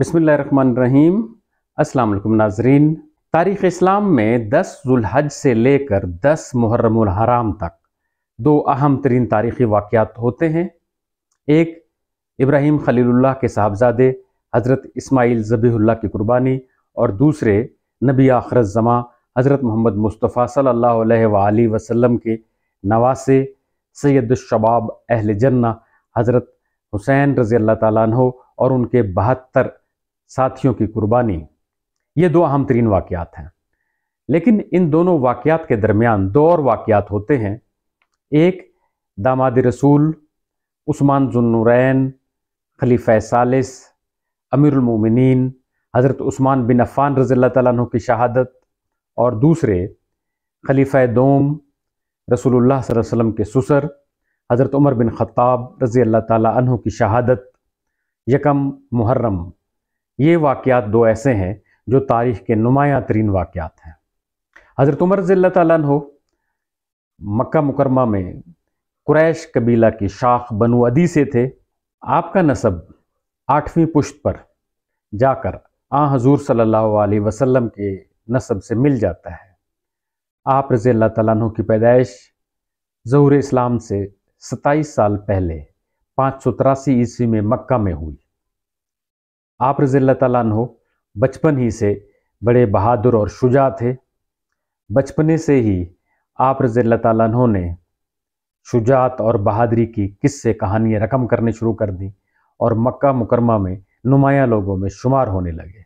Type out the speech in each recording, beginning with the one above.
बिसमीम अस्सलाम नाजरीन तारीख़ इस्लाम में 10 जुलहज से लेकर 10 मुहर्रम हराम तक दो अहम तरीन तारीख़ी वाक़ात होते हैं एक इब्राहिम खलील के साहबजादे हज़रत इसमाइल ज़बीहुल्लाह की कुर्बानी और दूसरे नबी आखरत जमा हज़रत मोहम्मद मुस्तफ़ा सल्ला वसम के नवासे सैद शबाब अहल जन्ना हज़रत हुसैन रज़ी अल्लाह तु और उनके बहत्तर साथियों की कुर्बानी ये दो अहम तरीन वाक़ात हैं लेकिन इन दोनों वाक़ात के दरमियान दो और वाक़ात होते हैं एक दामाद रसूल उस्मान जुन्नूरैन खलीफ़ सालिस अमीरमिन हज़रत उस्मान बिन अफ़ान रज़ी तु की शहादत और दूसरे खलीफ़ दोम रसूलुल्लाह वसल्लम के सुसर हज़रत उमर बिन ख़ाब रज़ी अल्लाह तु की शहादत यकम मुहर्रम ये वाक़ात दो ऐसे हैं जो तारीख़ के नुमाया तरीन वाक़ात हैं हज़रत उमर ज़िल्ला हो मक्का मुकरमा में क्रैश कबीला की शाख बनु अदी से थे आपका नसब आठवीं पुश्त पर जाकर आ हजूर सल्लल्लाहु अलैहि वसल्लम के नसब से मिल जाता है आप रज़ी अल्लाह तु की पैदाइश ज़हूर इस्लाम से सत्ताईस साल पहले पाँच सौ तिरासी ईस्वी में मक्का में हुई आप रज़ी तु बचपन ही से बड़े बहादुर और शुजा थे बचपने से ही आप रज़ी तु ने शुजात और बहादुरी की किस्से कहानियाँ रकम करने शुरू कर दी और मक्का मुकरमा में नुमाया लोगों में शुमार होने लगे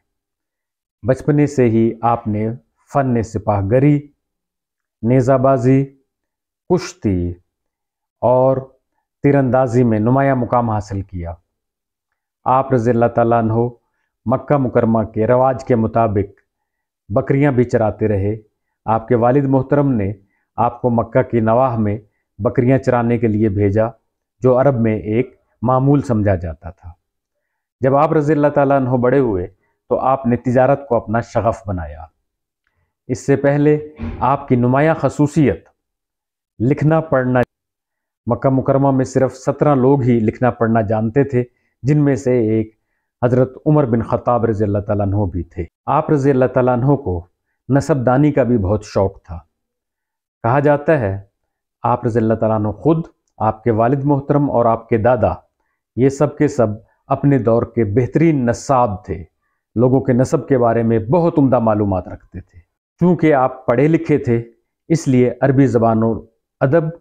बचपने से ही आपने फ़न सिपाहगरी नेज़ाबाजी कुश्ती और तिरंदाजी में नुमाया मुकाम हासिल किया आप रज़ील्ला तन हो मक्का मुकरमा के रवाज के मुताबिक बकरियां भी चराते रहे आपके वालिद मोहतरम ने आपको मक्का की नवाह में बकरियां चराने के लिए भेजा जो अरब में एक मामूल समझा जाता था जब आप रज़ील्ला तन हो बड़े हुए तो आपने तजारत को अपना शगफ़ बनाया इससे पहले आपकी नुमाया खसूसियत लिखना पढ़ना मक्का मुकरमा में सिर्फ सत्रह लोग ही लिखना पढ़ना जानते थे जिनमें से एक हज़रत उमर बिन ख़ताब रज़ी अल्लाह तु भी थे आप रज़ी अल्लाह तु को नसबदानी का भी बहुत शौक़ था कहा जाता है आप रज़ी अल्लाह तु खुद आपके वालिद मोहतरम और आपके दादा ये सब के सब अपने दौर के बेहतरीन नसाब थे लोगों के नसब के बारे में बहुत उमदा मालूम रखते थे क्योंकि आप पढ़े लिखे थे इसलिए अरबी ज़बान और अदब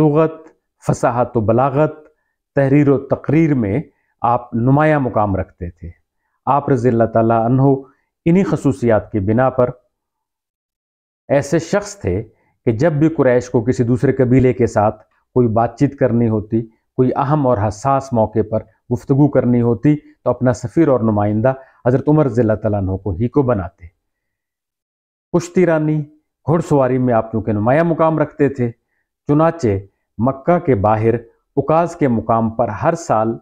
लगत फसाहत बलागत तहरीर व तकरीर में आप नुमाया मुकाम रखते थे आप रज़ी तहो इन्हीं खसूसियात की बिना पर ऐसे शख्स थे कि जब भी कुरैश को किसी दूसरे कबीले के साथ कोई बातचीत करनी होती कोई अहम और हसास मौके पर गुफ्तु करनी होती तो अपना सफ़ीर और नुमाइंदा हज़रत उमर ज़िला तु को ही को बनाते कुश्ती रानी घुड़सवारी में आप चूँकि नुमाया मुकाम रखते थे चुनाचे मक्का के बाहर उकाज के मुकाम पर हर साल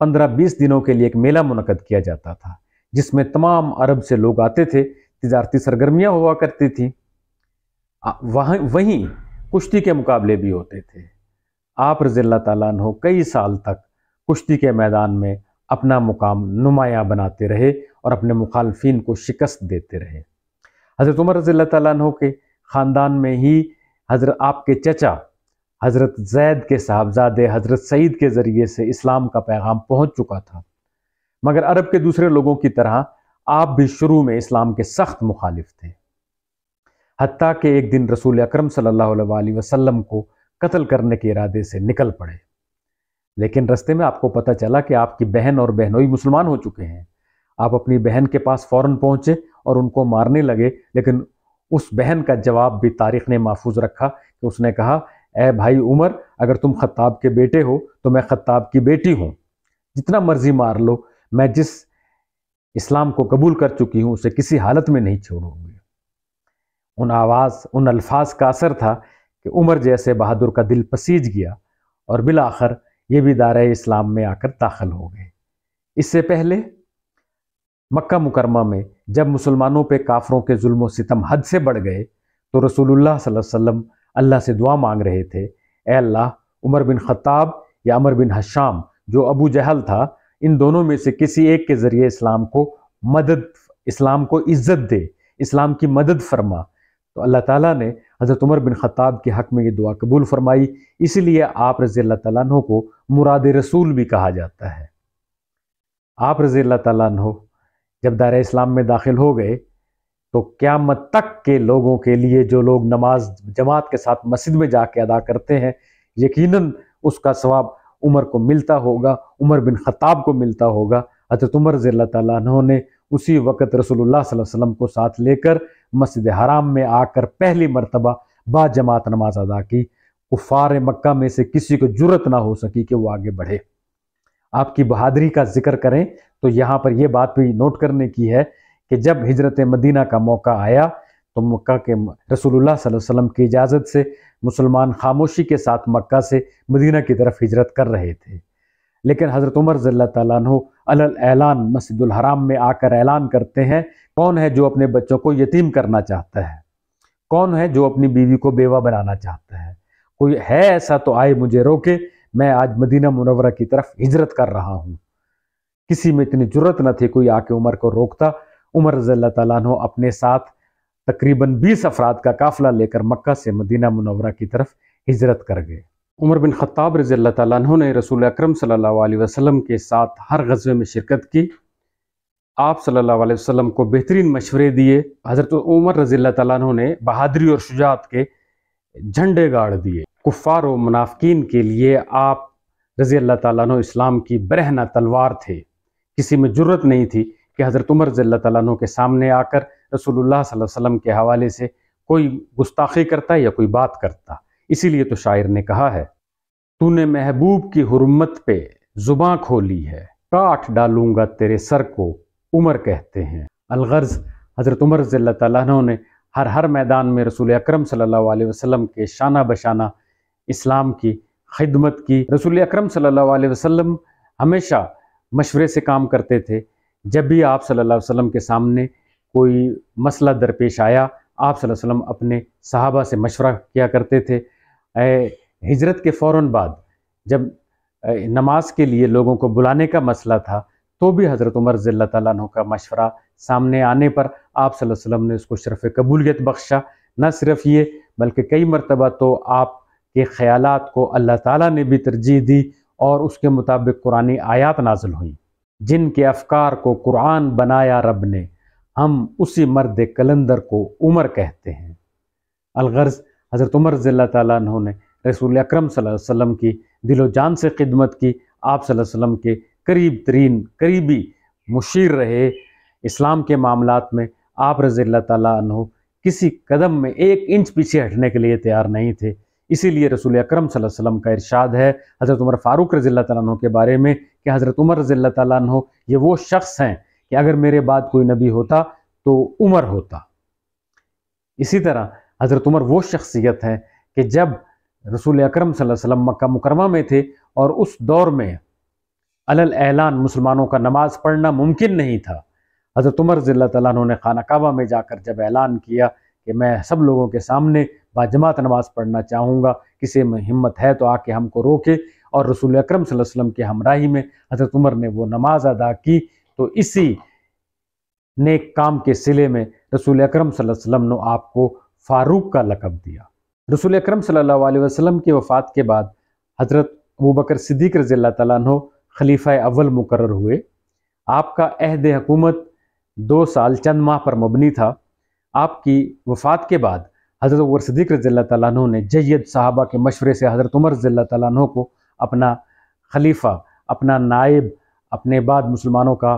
पंद्रह बीस दिनों के लिए एक मेला मुनद किया जाता था जिसमें तमाम अरब से लोग आते थे तजारती सरगर्मियाँ हुआ करती थी वहाँ वहीं कुश्ती के मुकाबले भी होते थे आप रज़ील्ला तु कई साल तक कुश्ती के मैदान में अपना मुकाम नुमाया बनाते रहे और अपने मुखालफन को शिकस्त देते रहे हज़रत उमर रज़ील्ला तु के ख़ानदान में ही हज़रत आपके चचा हज़रत जैद के साहबजादे हज़रत सईद के ज़रिए से इस्लाम का पैगाम पहुंच चुका था मगर अरब के दूसरे लोगों की तरह आप भी शुरू में इस्लाम के सख्त मुखालिफ थे हती के एक दिन रसूल अक्रम वसल्लम को कत्ल करने के इरादे से निकल पड़े लेकिन रस्ते में आपको पता चला कि आपकी बहन और बहनोई मुसलमान हो चुके हैं आप अपनी बहन के पास फ़ौरन पहुंचे और उनको मारने लगे लेकिन उस बहन का जवाब भी तारीख ने महफूज रखा कि उसने कहा ए भाई उमर अगर तुम खत्ताब के बेटे हो तो मैं खत्ताब की बेटी हूँ जितना मर्जी मार लो मैं जिस इस्लाम को कबूल कर चुकी हूँ उसे किसी हालत में नहीं छोड़ूंगी उन आवाज़ उन अल्फाज का असर था कि उमर जैसे बहादुर का दिल पसीज गया और बिल आखिर ये भी दार इस्लाम में आकर दाखिल हो गए इससे पहले मक्का मुकरमा में जब मुसलमानों पे काफरों के जुल्म सितम हद से बढ़ गए तो रसूलुल्लाह सल्लल्लाहु अलैहि वसल्लम अल्लाह से दुआ मांग रहे थे ए अल्लाह उमर बिन ख़त्ताब या अमर बिन हशाम जो अबू जहल था इन दोनों में से किसी एक के ज़रिए इस्लाम को मदद इस्लाम को इज़्ज़त दे इस्लाम की मदद फरमा तो अल्लाह ताला ने हज़रत उमर बिन ख़त्ताब के हक़ में ये दुआ कबूल फरमाई इसलिए आप रज़ी अल्लाह तु को मुराद रसूल भी कहा जाता है आप रज़ी अल्लाह तु जब दायरे इस्लाम में दाखिल हो गए तो क्यामत तक के लोगों के लिए जो लोग नमाज जमात के साथ मस्जिद में जाके अदा करते हैं यकीनन उसका सवाब उमर को मिलता होगा उमर बिन खताब को मिलता होगा हजरत उमर ज़ी ने उसी वक़्त रसोल्ला वसम को साथ लेकर मस्जिद हराम में आकर पहली मरतबा बाजमात नमाज अदा की उफार मक्का में से किसी को जरूरत ना हो सकी कि वो आगे बढ़े आपकी बहादुरी का जिक्र करें तो यहाँ पर यह बात भी नोट करने की है कि जब हिजरत मदीना का मौका आया तो मक्का के रसूलुल्लाह सल्लल्लाहु अलैहि वसल्लम की इजाज़त से मुसलमान खामोशी के साथ मक्का से मदीना की तरफ हिजरत कर रहे थे लेकिन हज़रत उमर ज़ल्ला तु ऐलान मस्जिद हराम में आकर ऐलान करते हैं कौन है जो अपने बच्चों को यतीम करना चाहता है कौन है जो अपनी बीवी को बेवा बनाना चाहता है कोई है ऐसा तो आए मुझे रोके मैं आज मदीना मुनवरा की तरफ हिजरत कर रहा हूँ किसी में इतनी जरूरत न थी कोई आके उमर को रोकता उमर रजील्ला तु अपने साथ तकरीबन बीस अफराद का काफिला लेकर मक्का से मदीना मुनवरा की तरफ हिजरत कर गए उमर बिन खत्ताब रजील तु ने रसूल अक्रम सम के साथ हर गजबे में शिरकत की आप सल्लल्लाहु अलैहि वसल्लम को बेहतरीन मशवरे दिए हज़रत उमर रजील्ला तु ने बहादरी और शुजात के झंडे गाड़ दिए कुफ़ार व मुनाफिन के लिए आप रजी अल्लाह तु इस्लाम की बरहना तलवार थे किसी में जरूरत नहीं थी कि हज़रत उमर ज़ल्ला के सामने आकर रसोल्ला वसम के हवाले से कोई गुस्ताखी करता या कोई बात करता इसीलिए तो शायर ने कहा है तूने महबूब की हरमत पे जुबा खोली है काट डालूंगा तेरे सर को उमर कहते हैं अलगर्ज हज़रत उमर ज़ल्ला ने हर हर मैदान में रसूल अक्रम सम के शाना बशाना इस्लाम की खिदमत की रसूल अक्रम सम हमेशा मशवरे से काम करते थे जब भी आप सल्लल्लाहु अलैहि वसल्लम के सामने कोई मसला दरपेश आया आप सल्लल्लाहु अलैहि वसल्लम अपने सहाबा से मशवरा किया करते थे हिजरत के फ़ौर बाद जब नमाज के लिए लोगों को बुलाने का मसला था तो भी हज़रत उमर ज़िल्ला तु का मशवरा सामने आने पर आप सल्लल्लाहु अलैहि वसल्लम ने उसको शरफ़ कबूलियत बख्शा न सिर्फ ये बल्कि कई मरतबा तो आप के ख़्याल को अल्लाह ताला ने भी तरजीह दी और उसके मुताबिक कुरानी आयात नाजिल हुई जिनके अफकार को कुरान बनाया रब ने हम उसी मर्द कलंदर को उमर कहते हैं अलगर्ज हज़रत उमर ज़िला तु ने रसूल अक्रम सम की दिलो जान से खिदमत की आप सल्लम के करीब तरीन करीबी मुशीर रहे इस्लाम के मामला में आप रज़ी तु किसी कदम में एक इंच पीछे हटने के लिए तैयार नहीं थे इसीलिए रसूल अक्रम सम का इरशाद है हज़रत उमर फ़ारूक रज़ी तु के बारे में कि हज़रत उमर रज़ील्ला तु ये वो शख्स हैं कि अगर मेरे बाद कोई नबी होता तो उमर होता इसी तरह हज़रत उमर वो शख्सियत हैं कि जब रसूल अक्रम सम मक्का मुकरमा में थे और उस दौर में अलल एलान मुसलमानों का नमाज पढ़ना मुमकिन नहीं था हज़रत उमर ज़िल्ला ने खाना काबा में जाकर जब ऐलान किया कि मैं सब लोगों के सामने बाजमात नमाज पढ़ना चाहूँगा किसी में हिम्मत है तो आके हमको रोके और रसूल अक्रम वसल्लम के हमराही में हज़रत उमर ने वो नमाज अदा की तो इसी नेक काम के सिले में रसूल अक्रम वसल्लम ने आपको फारूक का लकब दिया रसूल अक्रम सम की वफ़ात के बाद हज़रत अबू बकर सिद्दीक रजील तु खलीफ़ा अव्वल मुकर हुए आपका अहद हकूमत दो साल चंद माह पर मबनी था आपकी वफ़ात के बाद हज़रत उमर सदीक रजील्ला तु ने जैद साहबा के मशवरे से हज़रत उमर रजील्ला तु को अपना खलीफा अपना नायब अपने बाद मुसलमानों का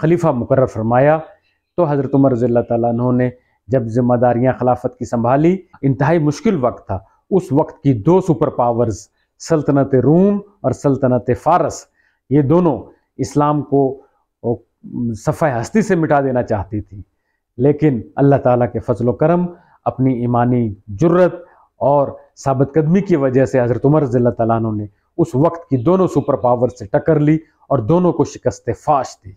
खलीफा मुकर फरमाया तो हज़रत उमर रजील्ला तु ने जब जिम्मेदारियाँ खिलाफत की संभाली इंतहाई मुश्किल वक्त था उस वक्त की दो सुपर पावर्स सल्तनत रूम और सल्तनत फ़ारस ये दोनों इस्लाम को सफ़ा हस्ती से मिटा देना चाहती थी लेकिन अल्लाह ताला के फजल करम अपनी ईमानी जरूरत और साबित कदमी की वजह से हज़रत उमर रजील्ला तैन ने उस वक्त की दोनों सुपर पावर से टक्कर ली और दोनों को शिकस्त फाश दी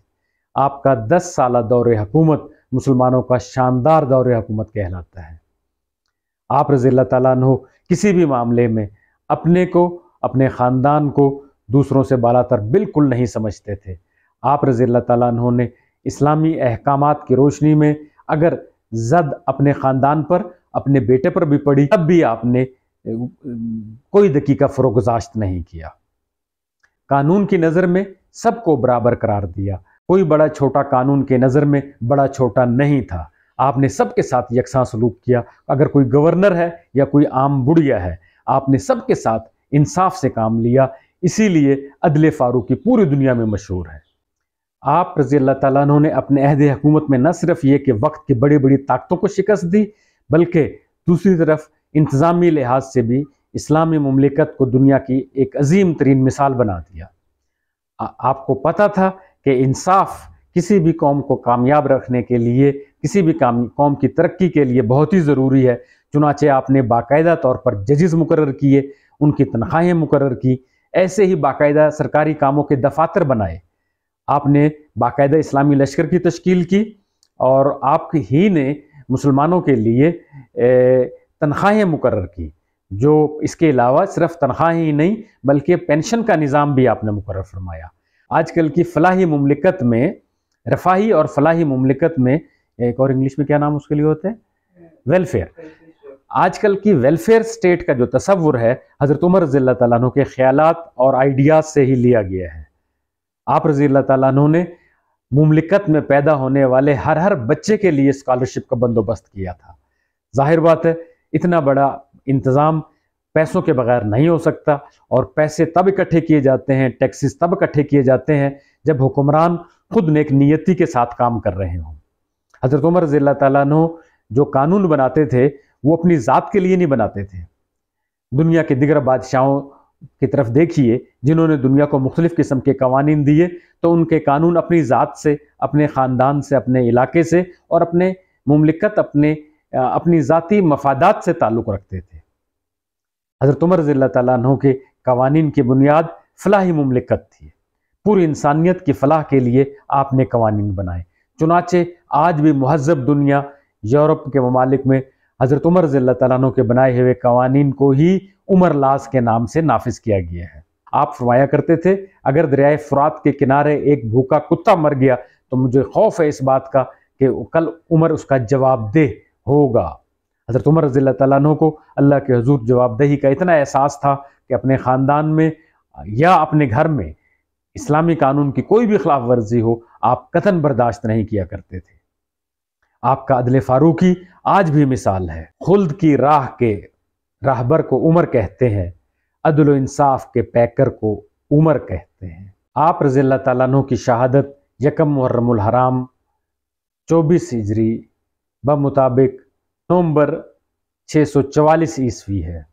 आपका दस साल दौर हकूमत मुसलमानों का शानदार दौर हकूमत कहलाता है आप रजील्ला तैन किसी भी मामले में अपने को अपने ख़ानदान को दूसरों से बालातर बिल्कुल नहीं समझते थे आप रजील्ला तैन ने इस्लामी अहकाम की रोशनी में अगर जद अपने ख़ानदान पर अपने बेटे पर भी पड़ी तब भी आपने कोई दकीका फरोगजाश्त नहीं किया कानून की नज़र में सबको बराबर करार दिया कोई बड़ा छोटा कानून के नज़र में बड़ा छोटा नहीं था आपने सबके साथ यकसा सलूक किया अगर कोई गवर्नर है या कोई आम बुढ़िया है आपने सबके साथ इंसाफ से काम लिया इसीलिए अदल फारूक की पूरी दुनिया में मशहूर है आप रजी अल्लाह तु ने अपने अहद हुकूमत में न सिर्फ ये कि वक्त की बड़ी बड़ी ताकतों को शिकस्त दी बल्कि दूसरी तरफ इंतज़ामी लिहाज से भी इस्लामी ममलिकत को दुनिया की एक अजीम तरीन मिसाल बना दिया आ, आपको पता था कि इंसाफ किसी भी कौम को कामयाब रखने के लिए किसी भी काम कौम की तरक्की के लिए बहुत ही ज़रूरी है चुनाचे आपने बाकायदा तौर पर जजेस मुकर किए उनकी तनख्वाहें मुकर की ऐसे ही बाकायदा सरकारी कामों के दफातर बनाए आपने बाकायदा इस्लामी लश्कर की तश्कील की और आप ही ने मुसलमानों के लिए तनख्वाहें मुकर की जो इसके अलावा सिर्फ तनख्वाह ही नहीं बल्कि पेंशन का निज़ाम भी आपने मुकर फरमाया आजकल की फलाही ममलिकत में रफाही और फलाही ममलिकत में एक और इंग्लिश में क्या नाम उसके लिए होते हैं वेलफेयर आजकल की वेलफेयर स्टेट का जो तस्वुर है हज़रत उमर ज़िल्ला तु के ख्याल और आइडियाज़ से ही लिया गया है आप रजी तु ने मुमलिकत में पैदा होने वाले हर हर बच्चे के लिए स्कॉलरशिप का बंदोबस्त किया था जाहिर बात है इतना बड़ा इंतज़ाम पैसों के बगैर नहीं हो सकता और पैसे तब इकट्ठे किए जाते हैं टैक्सेस तब इकट्ठे किए जाते हैं जब हुक्मरान खुद नेक नियति के साथ काम कर रहे हों हज़रत उमर रजील्ला तु जो कानून बनाते थे वो अपनी ज़ात के लिए नहीं बनाते थे दुनिया के दिगर बादशाहों की तरफ देखिए जिन्होंने दुनिया को मुख्तलिफ़ किस्म के कवानीन दिए तो उनके कानून अपनी ज़ात से अपने ख़ानदान से अपने इलाके से और अपने ममलिकत अपने अपनी ज़ाती मफादात से ताल्लुक़ रखते थे हज़रत उमर ज़िल्ला के कवानीन की बुनियाद फलाही ममलिकत थी पूरी इंसानियत की फलाह के लिए आपने कवानीन बनाए चुनाचे आज भी महजब दुनिया यूरोप के ममालिक में हज़रत उमर ज़िल्ला के बनाए हुए कवानीन को ही उमर लास के नाम से नाफिज किया गया है आप फरमाया करते थे अगर दरियाए फरात के किनारे एक भूखा कुत्ता मर गया तो मुझे खौफ है इस बात का कि कल उमर उसका जवाबदेह होगा हज़रत उमर रज़ी तु को अल्लाह के हजूर जवाबदेही का इतना एहसास था कि अपने ख़ानदान में या अपने घर में इस्लामी कानून की कोई भी खिलाफ वर्जी हो आप कथन बर्दाश्त नहीं किया करते थे आपका अदल फारूकी आज भी मिसाल है खुल्द की राह के राहबर को उमर कहते हैं अदल इंसाफ के पैकर को उमर कहते हैं आप रजील तु की शहादत यकम मुहर्रमुल हराम चौबीस हिजरी बमुताबिक नवंबर 644 ईस्वी है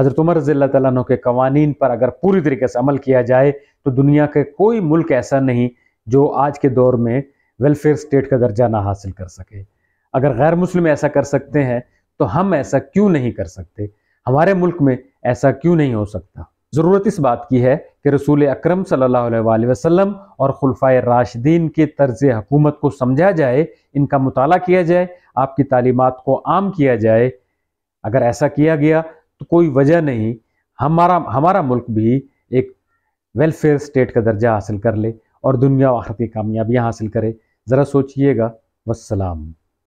हज़रत उमर रजील तु के कवानीन पर अगर पूरी तरीके से अमल किया जाए तो दुनिया के कोई मुल्क ऐसा नहीं जो आज के दौर में वेलफेयर स्टेट का दर्जा ना हासिल कर सके अगर गैर मुस्लिम ऐसा कर सकते हैं तो हम ऐसा क्यों नहीं कर सकते हमारे मुल्क में ऐसा क्यों नहीं हो सकता ज़रूरत इस बात की है कि रसूल अक्रम सल्लल्लाहु वसल्लम और खुलफा राशिदीन के तर्ज हकूमत को समझा जाए इनका मुताल किया जाए आपकी तालीमत को आम किया जाए अगर ऐसा किया गया तो कोई वजह नहीं हमारा हमारा मुल्क भी एक वेलफेयर स्टेट का दर्जा हासिल कर ले और दुनिया आखिर की कामयाबियाँ हासिल करे ज़रा सोचिएगा वसलाम